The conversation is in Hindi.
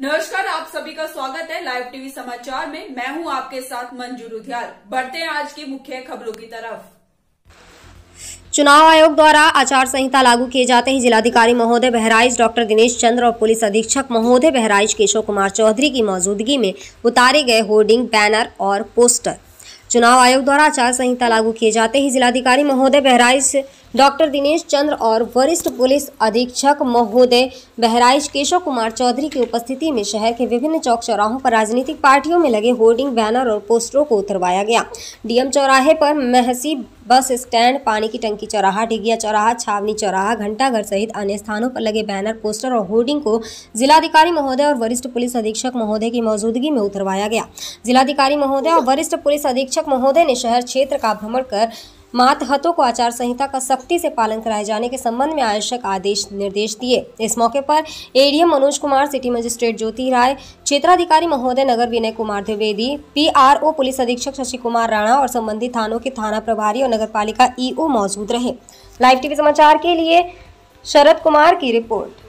नमस्कार आप सभी का स्वागत है लाइव टीवी समाचार में मैं हूं आपके साथ मंजू रुधियाल बढ़ते हैं आज की मुख्य खबरों की तरफ चुनाव आयोग द्वारा आचार संहिता लागू किए जाते ही जिलाधिकारी महोदय बहराइच डॉक्टर दिनेश चंद्र और पुलिस अधीक्षक महोदय बहराइच केशव कुमार चौधरी की मौजूदगी में उतारे गए होर्डिंग बैनर और पोस्टर चुनाव आयोग द्वारा आचार संहिता लागू किए जाते ही जिलाधिकारी महोदय बहराइच डॉक्टर दिनेश चंद्र और वरिष्ठ पुलिस अधीक्षक महोदय बहराइच केशव कुमार चौधरी की उपस्थिति में शहर के विभिन्न चौक चौराहों पर राजनीतिक पार्टियों में लगे होर्डिंग बैनर और पोस्टरों को उतरवाया गया डीएम चौराहे पर महसी बस स्टैंड पानी की टंकी चौराहा डिगिया चौराहा छावनी चौराहा घंटाघर सहित अन्य स्थानों पर लगे बैनर पोस्टर और होर्डिंग को जिलाधिकारी महोदय और वरिष्ठ पुलिस अधीक्षक महोदय की मौजूदगी में उतरवाया गया जिलाधिकारी महोदय और वरिष्ठ पुलिस अधीक्षक महोदय ने शहर क्षेत्र का भ्रमण कर मातहतों को आचार संहिता का सख्ती से पालन कराए जाने के संबंध में आवश्यक आदेश निर्देश दिए इस मौके पर ADM Manoj Kumar city magistrate Jyoti Rai क्षेत्राधिकारी महोदय नगर विनय कुमार द्विवेदी ओ पुलिस अधीक्षक शशि कुमार राणा और संबंधित थानों के थाना प्रभारी और नगर ईओ मौजूद रहे लाइव टीवी समाचार के लिए शरद कुमार की रिपोर्ट